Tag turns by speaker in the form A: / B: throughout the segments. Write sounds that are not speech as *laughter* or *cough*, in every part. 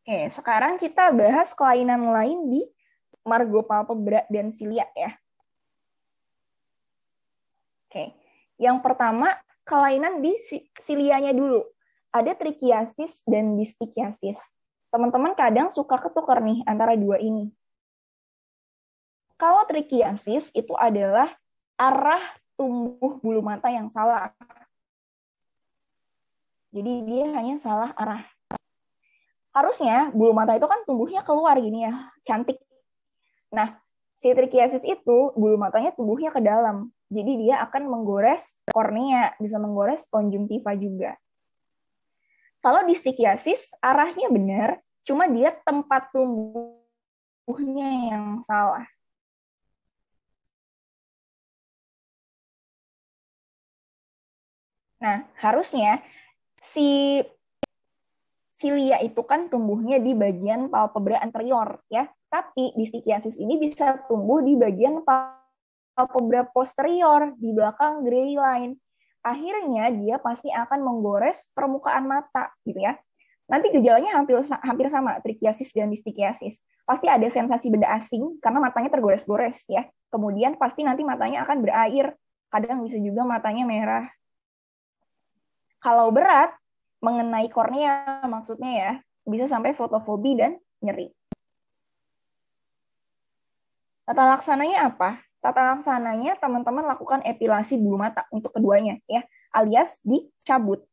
A: Oke, sekarang kita bahas kelainan lain di Margopalpebra dan silia ya. Oke, yang pertama kelainan di silianya dulu. Ada trichiasis dan distichiasis. Teman-teman kadang suka ketuker nih antara dua ini. Kalau trichiasis itu adalah arah tumbuh bulu mata yang salah. Jadi dia hanya salah arah harusnya bulu mata itu kan tumbuhnya keluar gini ya, cantik. Nah, si trichiasis itu bulu matanya tumbuhnya ke dalam. Jadi dia akan menggores kornea, bisa menggores konjungtiva juga. Kalau di stikiasis, arahnya benar, cuma dia tempat tumbuhnya yang salah. Nah, harusnya si silia itu kan tumbuhnya di bagian palpebra anterior ya. Tapi distikiasis ini bisa tumbuh di bagian palpebra posterior di belakang gray line. Akhirnya dia pasti akan menggores permukaan mata gitu ya. Nanti gejalanya hampir hampir sama trikiasis dan distikiasis. Pasti ada sensasi benda asing karena matanya tergores-gores ya. Kemudian pasti nanti matanya akan berair. Kadang bisa juga matanya merah. Kalau berat, mengenai kornea maksudnya ya, bisa sampai fotofobi dan nyeri. Tata laksananya apa? Tata laksananya teman-teman lakukan epilasi bulu mata untuk keduanya ya, alias dicabut.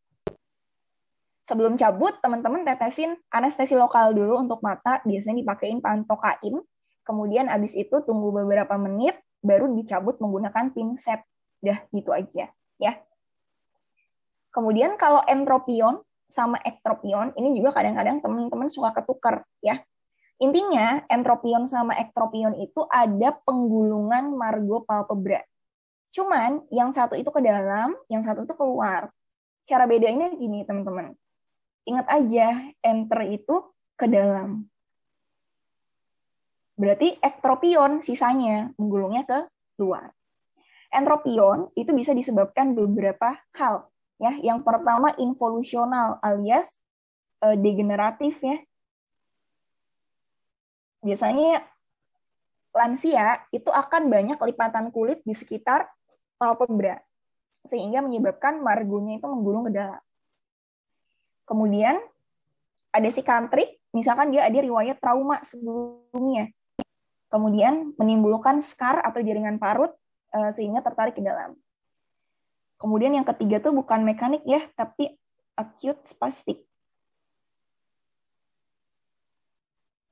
A: Sebelum cabut, teman-teman tetesin anestesi lokal dulu untuk mata, biasanya dipakein pantokain. Kemudian abis itu tunggu beberapa menit, baru dicabut menggunakan pinset. Dah gitu aja ya. Kemudian kalau entropion sama ektropion ini juga kadang-kadang teman-teman suka ketukar ya. Intinya entropion sama ektropion itu ada penggulungan margo palpebra. Cuman yang satu itu ke dalam, yang satu itu keluar. Cara bedainnya gini teman-teman. Ingat aja enter itu ke dalam. Berarti ektropion sisanya menggulungnya ke luar. Entropion itu bisa disebabkan beberapa hal ya yang pertama involusional alias uh, degeneratif ya biasanya lansia itu akan banyak lipatan kulit di sekitar palpebra sehingga menyebabkan margonya itu menggulung ke dalam kemudian ada si country, misalkan dia ada riwayat trauma sebelumnya kemudian menimbulkan scar atau jaringan parut eh, sehingga tertarik ke dalam Kemudian yang ketiga tuh bukan mekanik ya, tapi acute spastik.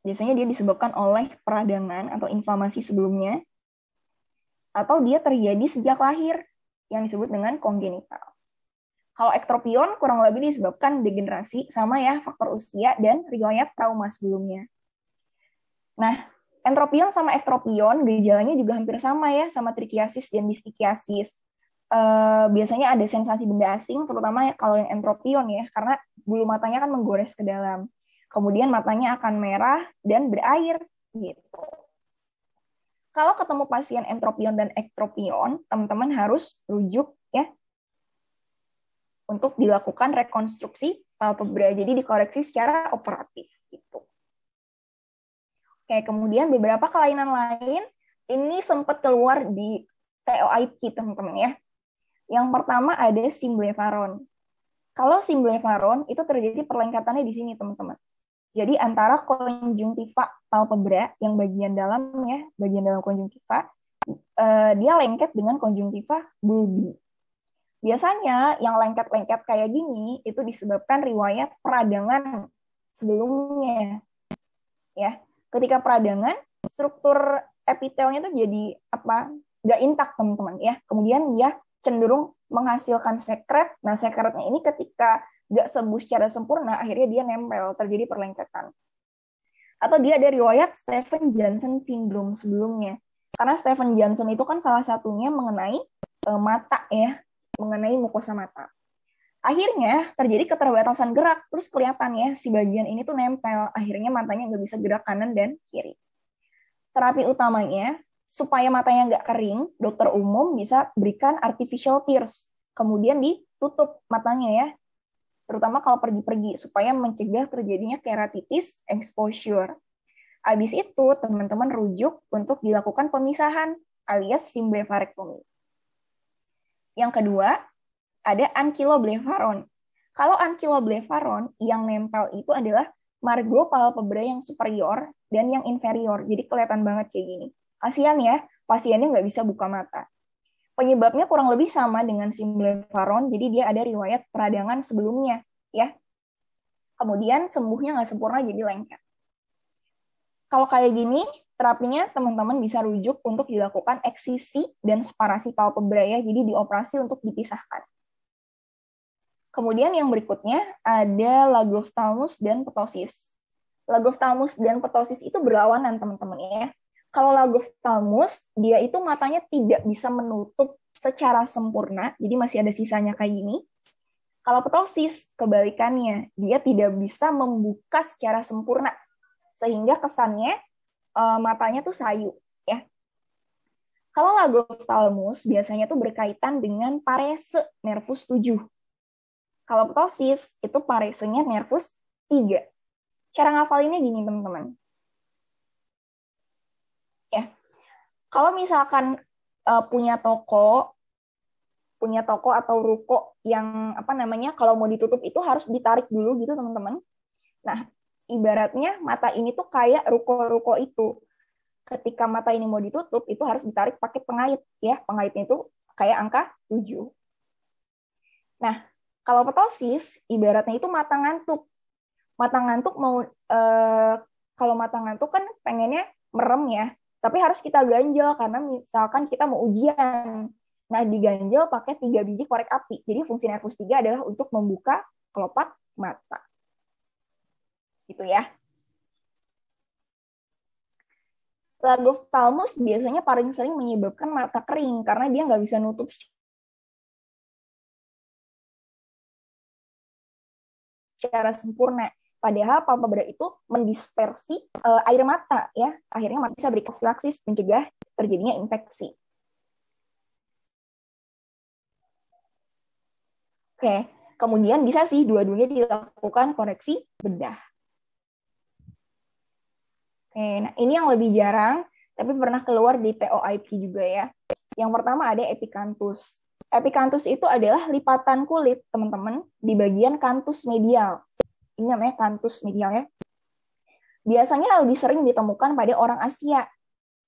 A: Biasanya dia disebabkan oleh peradangan atau inflamasi sebelumnya, atau dia terjadi sejak lahir yang disebut dengan kongenital. Kalau ektropion kurang lebih disebabkan degenerasi sama ya faktor usia dan riwayat trauma sebelumnya. Nah, entropion sama ektropion gejalanya juga hampir sama ya sama trikiasis dan distikiasis. Eh, biasanya ada sensasi benda asing, terutama kalau yang entropion ya, karena bulu matanya kan menggores ke dalam. Kemudian matanya akan merah dan berair gitu. Kalau ketemu pasien entropion dan ektropion, teman-teman harus rujuk ya untuk dilakukan rekonstruksi palpebra, jadi dikoreksi secara operatif gitu. Oke, kemudian beberapa kelainan lain ini sempat keluar di TOIP teman-teman ya. Yang pertama ada simblevaron. Kalau simblevaron itu terjadi perlengkatannya di sini, teman-teman. Jadi antara konjungtiva palpebra yang bagian dalamnya, bagian dalam konjungtiva, eh, dia lengket dengan konjungtiva bulbi. Biasanya yang lengket-lengket kayak gini itu disebabkan riwayat peradangan sebelumnya. Ya, ketika peradangan, struktur epitelnya itu jadi apa? Gak intak teman-teman ya. Kemudian dia cenderung menghasilkan sekret. Nah, sekretnya ini ketika nggak sembuh secara sempurna, akhirnya dia nempel, terjadi perlengketan. Atau dia ada riwayat Stephen Johnson syndrome sebelumnya. Karena Stephen Johnson itu kan salah satunya mengenai e, mata ya, mengenai mukosa mata. Akhirnya terjadi keterbatasan gerak, terus kelihatan ya si bagian ini tuh nempel, akhirnya matanya nggak bisa gerak kanan dan kiri. Terapi utamanya supaya matanya nggak kering, dokter umum bisa berikan artificial tears, kemudian ditutup matanya ya, terutama kalau pergi-pergi, supaya mencegah terjadinya keratitis exposure. Abis itu, teman-teman rujuk untuk dilakukan pemisahan alias simblevarektomi. Yang kedua, ada ankyloblevaron. Kalau ankyloblevaron, yang nempel itu adalah margo palpebra yang superior dan yang inferior. Jadi kelihatan banget kayak gini Pasien ya, pasiennya nggak bisa buka mata. Penyebabnya kurang lebih sama dengan simblevaron, jadi dia ada riwayat peradangan sebelumnya, ya. Kemudian sembuhnya nggak sempurna jadi lengket. Kalau kayak gini, terapinya teman-teman bisa rujuk untuk dilakukan eksisi dan separasi palpebra ya, jadi dioperasi untuk dipisahkan. Kemudian yang berikutnya ada lagoftalmus dan ptosis. Lagoftalmus dan ptosis itu berlawanan teman-teman ya kalau talmus dia itu matanya tidak bisa menutup secara sempurna, jadi masih ada sisanya kayak gini. Kalau ptosis kebalikannya, dia tidak bisa membuka secara sempurna sehingga kesannya uh, matanya tuh sayu ya. Kalau Lagophthalmus biasanya tuh berkaitan dengan parese nervus 7. Kalau ptosis itu paresenya nervus 3. Cara ngafalinnya gini teman-teman Kalau misalkan uh, punya toko, punya toko atau ruko yang apa namanya kalau mau ditutup itu harus ditarik dulu gitu teman-teman. Nah, ibaratnya mata ini tuh kayak ruko-ruko itu. Ketika mata ini mau ditutup itu harus ditarik pakai pengait ya. Pengaitnya itu kayak angka 7. Nah, kalau petosis ibaratnya itu mata ngantuk. Mata ngantuk mau eh, kalau mata ngantuk kan pengennya merem ya. Tapi harus kita ganjel karena misalkan kita mau ujian. Nah, diganjel pakai tiga biji korek api. Jadi fungsi nervus tiga adalah untuk membuka kelopak mata. Gitu ya. talmus biasanya paling sering menyebabkan mata kering karena dia nggak bisa nutup secara sempurna. Padahal palpebral itu mendispersi uh, air mata ya. Akhirnya mata bisa berprofilaksis mencegah terjadinya infeksi. Oke, kemudian bisa sih dua-duanya dilakukan koreksi bedah. Oke, nah ini yang lebih jarang tapi pernah keluar di TOIP juga ya. Yang pertama ada epikantus. Epikantus itu adalah lipatan kulit, teman-teman, di bagian kantus medial ini namanya kantus medial ya. Biasanya lebih sering ditemukan pada orang Asia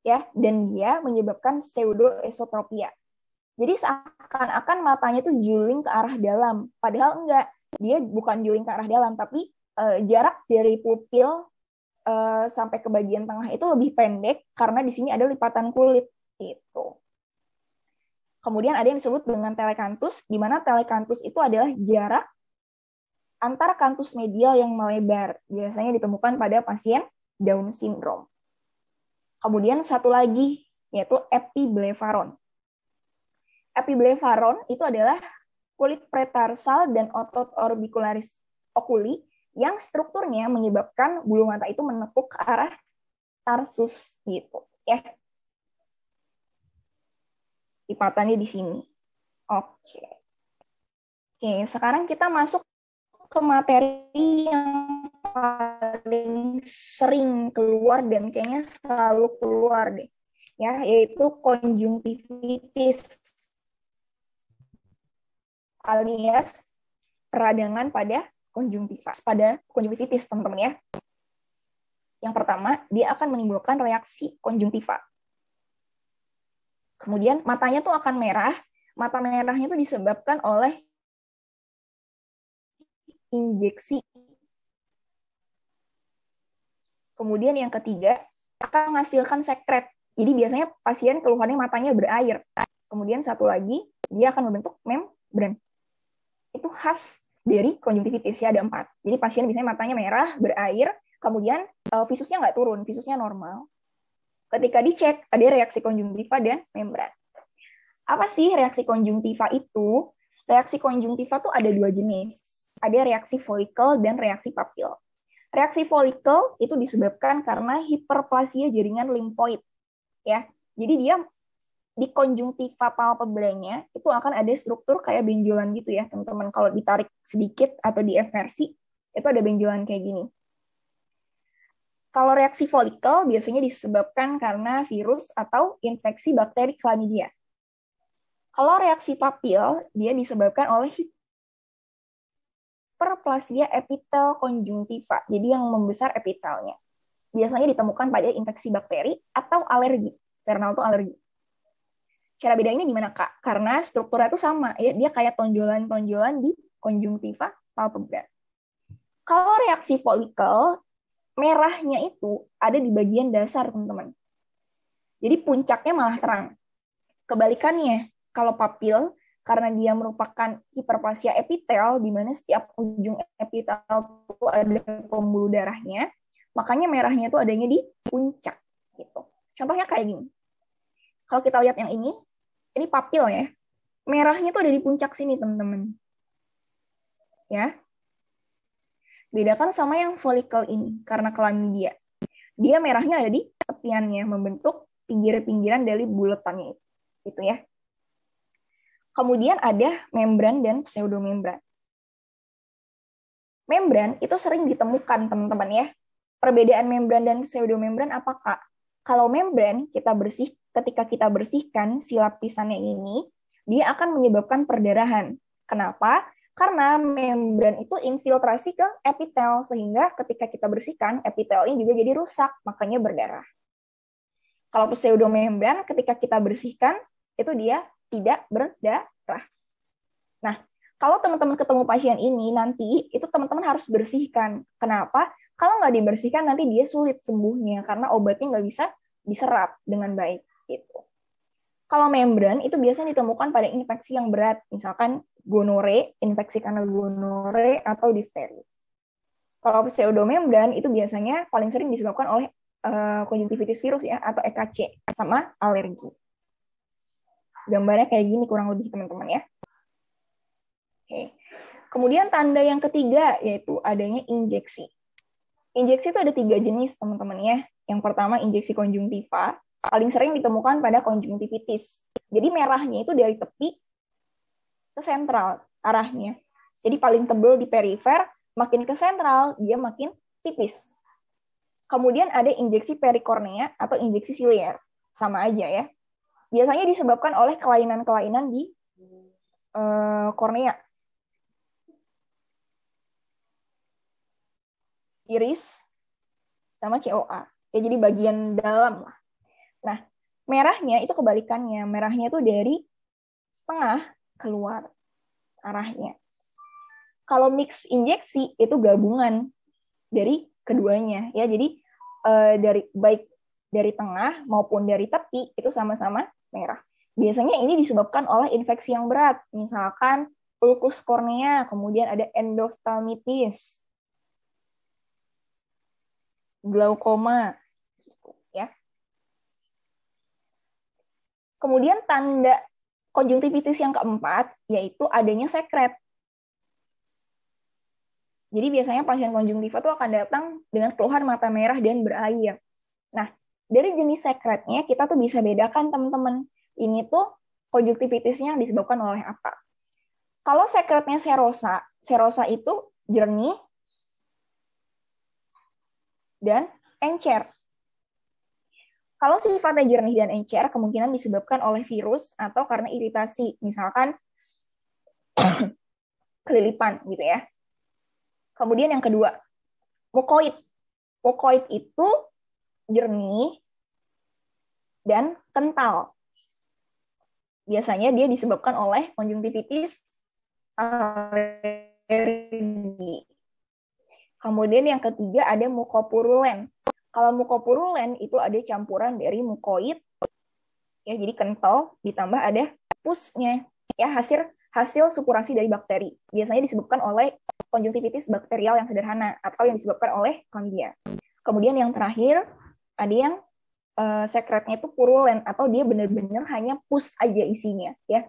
A: ya dan dia menyebabkan pseudoesotropia. Jadi seakan-akan matanya tuh juling ke arah dalam, padahal enggak. Dia bukan juling ke arah dalam, tapi uh, jarak dari pupil uh, sampai ke bagian tengah itu lebih pendek karena di sini ada lipatan kulit itu. Kemudian ada yang disebut dengan telekantus, di mana telekantus itu adalah jarak antar kantus medial yang melebar, biasanya ditemukan pada pasien Down syndrome. Kemudian satu lagi, yaitu epiblefaron. Epiblefaron itu adalah kulit pretarsal dan otot orbicularis okuli yang strukturnya menyebabkan bulu mata itu menekuk ke arah tarsus gitu ya. Lipatannya di sini. Oke. Oke, sekarang kita masuk ke materi yang paling sering keluar dan kayaknya selalu keluar deh ya yaitu konjungtivitis alias peradangan pada konjungtiva pada konjungtivitis teman-teman ya yang pertama dia akan menimbulkan reaksi konjungtiva kemudian matanya tuh akan merah mata merahnya itu disebabkan oleh injeksi. Kemudian yang ketiga, akan menghasilkan sekret. Jadi biasanya pasien keluhannya matanya berair. Kemudian satu lagi, dia akan membentuk membran. Itu khas dari konjungtivitis ya ada empat. Jadi pasien biasanya matanya merah, berair, kemudian uh, visusnya nggak turun, visusnya normal. Ketika dicek, ada reaksi konjungtiva dan membran. Apa sih reaksi konjungtiva itu? Reaksi konjungtiva tuh ada dua jenis ada reaksi folikel dan reaksi papil. Reaksi folikel itu disebabkan karena hiperplasia jaringan limfoid. Ya. Jadi dia di konjungtiva palpebranya itu akan ada struktur kayak benjolan gitu ya, teman-teman. Kalau ditarik sedikit atau di eversi, itu ada benjolan kayak gini. Kalau reaksi folikel biasanya disebabkan karena virus atau infeksi bakteri chlamydia. Kalau reaksi papil, dia disebabkan oleh hiperplasia epitel konjungtiva, jadi yang membesar epitelnya. Biasanya ditemukan pada infeksi bakteri atau alergi, vernal itu alergi. Cara bedainnya gimana, Kak? Karena strukturnya itu sama, ya, dia kayak tonjolan-tonjolan di konjungtiva palpebra. Kalau reaksi folikel, merahnya itu ada di bagian dasar, teman-teman. Jadi puncaknya malah terang. Kebalikannya, kalau papil karena dia merupakan hiperplasia epitel, di mana setiap ujung epitel itu ada pembuluh darahnya, makanya merahnya itu adanya di puncak. gitu. Contohnya kayak gini. Kalau kita lihat yang ini, ini papil ya. Merahnya itu ada di puncak sini, teman-teman. Ya. Bedakan sama yang folikel ini, karena klamidia. Dia merahnya ada di tepiannya, membentuk pinggir-pinggiran dari buletannya itu. Gitu ya. Kemudian ada membran dan pseudomembran. Membran itu sering ditemukan, teman-teman ya. Perbedaan membran dan pseudomembran apakah? Kalau membran kita bersih, ketika kita bersihkan si lapisannya ini, dia akan menyebabkan perdarahan. Kenapa? Karena membran itu infiltrasi ke epitel, sehingga ketika kita bersihkan, epitelnya juga jadi rusak, makanya berdarah. Kalau pseudomembran, ketika kita bersihkan, itu dia tidak berdarah. Nah, kalau teman-teman ketemu pasien ini nanti itu teman-teman harus bersihkan. Kenapa? Kalau nggak dibersihkan nanti dia sulit sembuhnya karena obatnya nggak bisa diserap dengan baik gitu. Kalau membran itu biasanya ditemukan pada infeksi yang berat, misalkan gonore, infeksi karena gonore atau difteri. Kalau pseudomembran itu biasanya paling sering disebabkan oleh uh, eh, konjungtivitis virus ya atau EKC sama alergi gambarnya kayak gini kurang lebih teman-teman ya. Oke. Kemudian tanda yang ketiga yaitu adanya injeksi. Injeksi itu ada tiga jenis teman-teman ya. Yang pertama injeksi konjungtiva, paling sering ditemukan pada konjungtivitis. Jadi merahnya itu dari tepi ke sentral arahnya. Jadi paling tebal di perifer, makin ke sentral dia makin tipis. Kemudian ada injeksi perikornea atau injeksi siliar, Sama aja ya biasanya disebabkan oleh kelainan-kelainan di uh, kornea. Iris sama COA. Ya jadi bagian dalam lah. Nah, merahnya itu kebalikannya. Merahnya itu dari tengah keluar arahnya. Kalau mix injeksi itu gabungan dari keduanya ya. Jadi uh, dari baik dari tengah maupun dari tepi itu sama-sama merah. Biasanya ini disebabkan oleh infeksi yang berat, misalkan ulkus kornea, kemudian ada endoftalmitis, glaukoma, ya. Kemudian tanda konjungtivitis yang keempat yaitu adanya sekret. Jadi biasanya pasien konjungtiva itu akan datang dengan keluhan mata merah dan berair. Nah, dari jenis sekretnya kita tuh bisa bedakan teman-teman ini tuh konjuktivitisnya disebabkan oleh apa. Kalau sekretnya serosa, serosa itu jernih dan encer. Kalau sifatnya jernih dan encer, kemungkinan disebabkan oleh virus atau karena iritasi, misalkan *coughs* kelilipan gitu ya. Kemudian yang kedua, mukoid. Mukoid itu jernih dan kental. Biasanya dia disebabkan oleh konjungtivitis alergi. Kemudian yang ketiga ada mukopurulen. Kalau mukopurulen itu ada campuran dari mukoid, ya jadi kental, ditambah ada pusnya, ya hasil hasil supurasi dari bakteri. Biasanya disebabkan oleh konjungtivitis bakterial yang sederhana atau yang disebabkan oleh klamydia. Kemudian yang terakhir ada yang uh, eh, sekretnya itu purulen atau dia benar-benar hanya pus aja isinya ya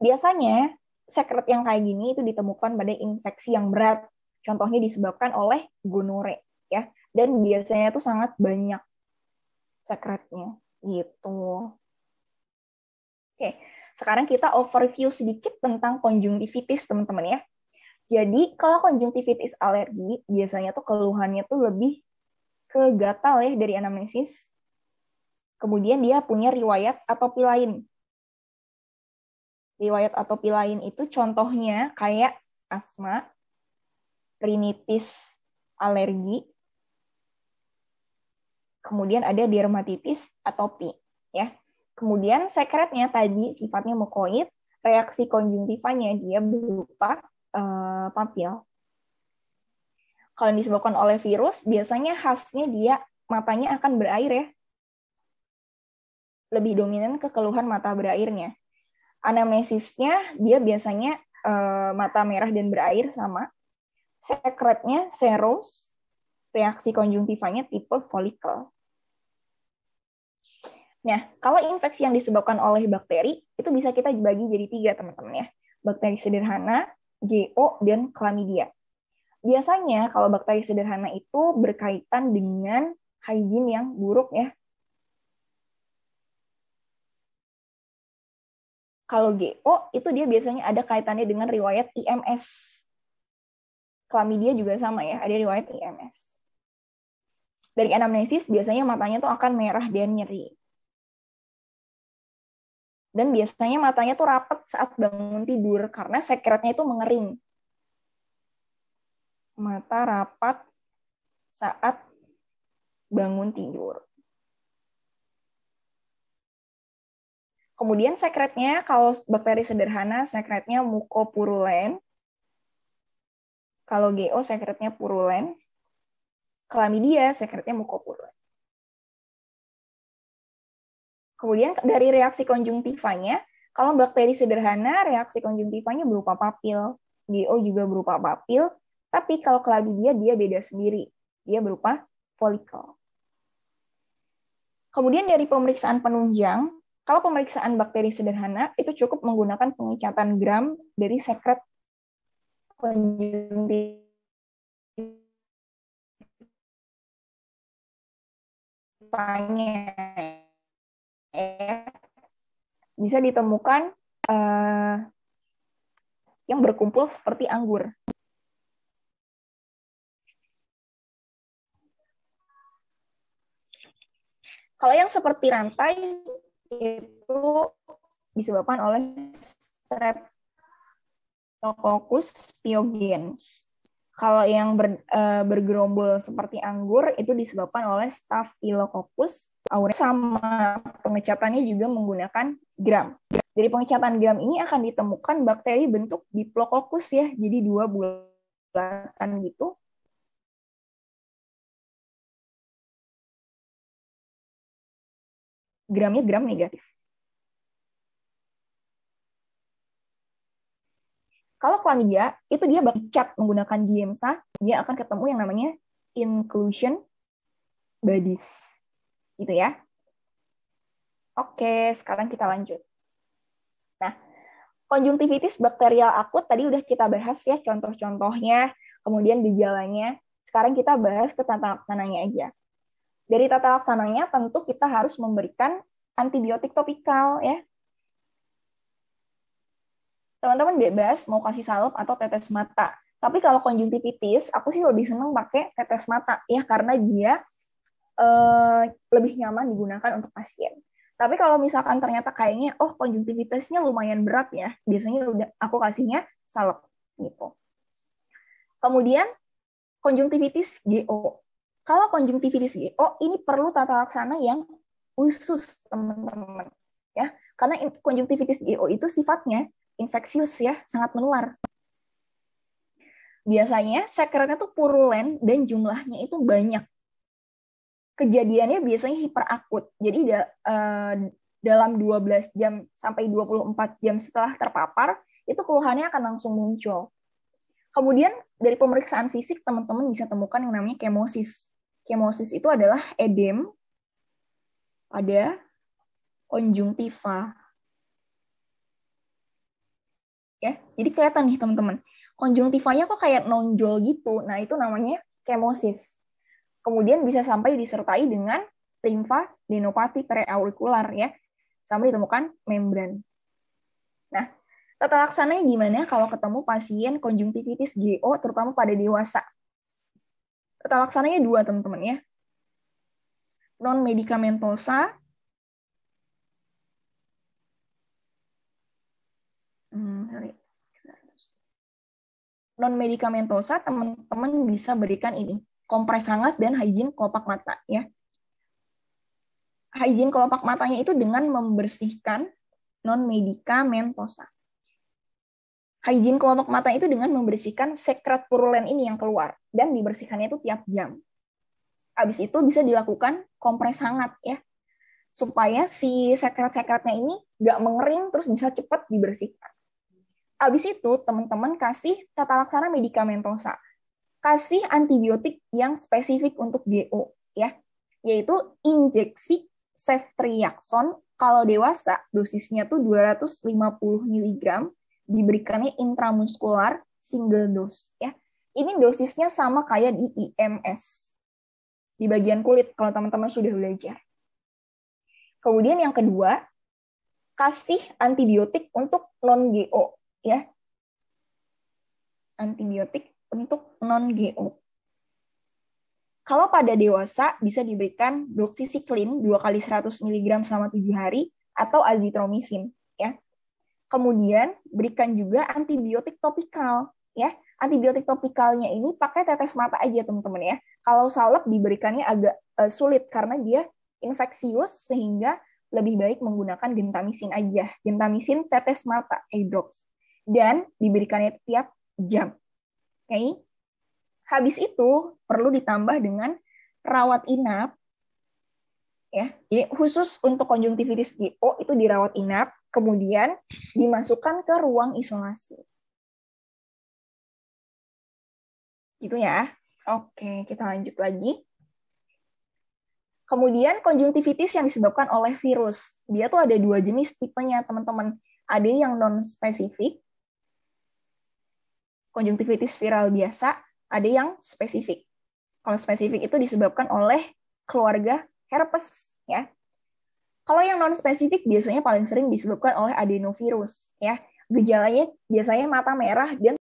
A: biasanya sekret yang kayak gini itu ditemukan pada infeksi yang berat contohnya disebabkan oleh gonore ya dan biasanya itu sangat banyak sekretnya gitu oke sekarang kita overview sedikit tentang konjungtivitis teman-teman ya jadi kalau konjungtivitis alergi biasanya tuh keluhannya tuh lebih ke gatal ya dari anamnesis. Kemudian dia punya riwayat atopi lain. Riwayat atopi lain itu contohnya kayak asma, rinitis, alergi, kemudian ada dermatitis, atopi. Ya. Kemudian sekretnya tadi sifatnya mukoid, reaksi konjungtivanya dia berupa uh, papil kalau yang disebabkan oleh virus biasanya khasnya dia matanya akan berair ya. Lebih dominan ke keluhan mata berairnya. Anamnesisnya dia biasanya eh, mata merah dan berair sama. Sekretnya serous, reaksi konjungtivanya tipe folikel. Nah, kalau infeksi yang disebabkan oleh bakteri, itu bisa kita bagi jadi tiga, teman-teman ya. Bakteri sederhana, GO, dan chlamydia. Biasanya kalau bakteri sederhana itu berkaitan dengan hygiene yang buruk ya. Kalau GO itu dia biasanya ada kaitannya dengan riwayat IMS. Klamidia juga sama ya, ada riwayat IMS. Dari anamnesis biasanya matanya tuh akan merah dan nyeri. Dan biasanya matanya tuh rapat saat bangun tidur karena sekretnya itu mengering mata rapat saat bangun tidur. Kemudian sekretnya, kalau bakteri sederhana, sekretnya mukopurulen. Kalau GO, sekretnya purulen. Klamidia, sekretnya mukopurulen. Kemudian dari reaksi konjungtivanya, kalau bakteri sederhana, reaksi konjungtivanya berupa papil. GO juga berupa papil, tapi kalau klamidia dia beda sendiri. Dia berupa folikel. Kemudian dari pemeriksaan penunjang, kalau pemeriksaan bakteri sederhana itu cukup menggunakan pengecatan gram dari sekret penjunti bisa ditemukan uh, yang berkumpul seperti anggur Kalau yang seperti rantai itu disebabkan oleh Streptococcus pyogenes. Kalau yang ber, e, bergerombol seperti anggur itu disebabkan oleh Staphylococcus aureus sama pengecatannya juga menggunakan gram. Jadi pengecatan gram ini akan ditemukan bakteri bentuk diplococcus ya, jadi dua bulatan gitu gramnya gram negatif. Kalau klamidia itu dia cat menggunakan GMSA, ah. dia akan ketemu yang namanya inclusion bodies. Gitu ya. Oke, sekarang kita lanjut. Nah, konjungtivitis bakterial akut tadi udah kita bahas ya contoh-contohnya, kemudian gejalanya. Sekarang kita bahas ke tantangannya aja. Dari tata laksananya tentu kita harus memberikan antibiotik topikal ya. Teman-teman bebas mau kasih salep atau tetes mata. Tapi kalau konjungtivitis, aku sih lebih senang pakai tetes mata ya karena dia eh, lebih nyaman digunakan untuk pasien. Tapi kalau misalkan ternyata kayaknya oh konjungtivitisnya lumayan berat ya, biasanya udah aku kasihnya salep gitu. Kemudian konjungtivitis GO. Kalau konjungtivitis GO oh, ini perlu tata laksana yang khusus, teman-teman. Ya, karena konjungtivitis GO itu sifatnya infeksius ya, sangat menular. Biasanya sekretnya tuh purulen dan jumlahnya itu banyak. Kejadiannya biasanya hiperakut. Jadi da, eh, dalam 12 jam sampai 24 jam setelah terpapar, itu keluhannya akan langsung muncul. Kemudian dari pemeriksaan fisik teman-teman bisa temukan yang namanya kemosis. Kemosis itu adalah edem pada konjungtiva. Ya, jadi kelihatan nih teman-teman. Konjungtivanya kok kayak nonjol gitu. Nah, itu namanya kemosis. Kemudian bisa sampai disertai dengan limfa denopati preaurikular ya. Sampai ditemukan membran. Tata laksananya gimana kalau ketemu pasien konjungtivitis GO terutama pada dewasa? Tata laksananya dua, teman-teman ya. Non medikamentosa hmm, non medikamentosa teman-teman bisa berikan ini kompres hangat dan hijin kelopak mata ya hijin kelopak matanya itu dengan membersihkan non medikamentosa Hygiene kelopak mata itu dengan membersihkan sekret purulen ini yang keluar dan dibersihkannya itu tiap jam. Habis itu bisa dilakukan kompres hangat ya supaya si sekret-sekretnya ini nggak mengering terus bisa cepat dibersihkan. Habis itu teman-teman kasih tata laksana medikamentosa. Kasih antibiotik yang spesifik untuk GO ya, yaitu injeksi ceftriaxone kalau dewasa dosisnya tuh 250 mg diberikannya intramuskular single dose ya. Ini dosisnya sama kayak di IMS di bagian kulit kalau teman-teman sudah belajar. Kemudian yang kedua, kasih antibiotik untuk non GO ya. Antibiotik untuk non GO. Kalau pada dewasa bisa diberikan doksisiklin 2 kali 100 mg selama tujuh hari atau azitromisin Kemudian berikan juga antibiotik topikal ya. Antibiotik topikalnya ini pakai tetes mata aja teman-teman ya. Kalau salep diberikannya agak uh, sulit karena dia infeksius sehingga lebih baik menggunakan gentamisin aja. Gentamisin tetes mata, eye drops. Dan diberikannya tiap jam. Oke. Okay? Habis itu perlu ditambah dengan rawat inap ya. Jadi khusus untuk konjungtivitis GO itu dirawat inap kemudian dimasukkan ke ruang isolasi. Gitu ya. Oke, kita lanjut lagi. Kemudian konjungtivitis yang disebabkan oleh virus. Dia tuh ada dua jenis tipenya, teman-teman. Ada yang non-spesifik, konjungtivitis viral biasa, ada yang spesifik. Kalau spesifik itu disebabkan oleh keluarga herpes, ya. Kalau yang non spesifik biasanya paling sering disebabkan oleh adenovirus ya. Gejalanya biasanya mata merah dan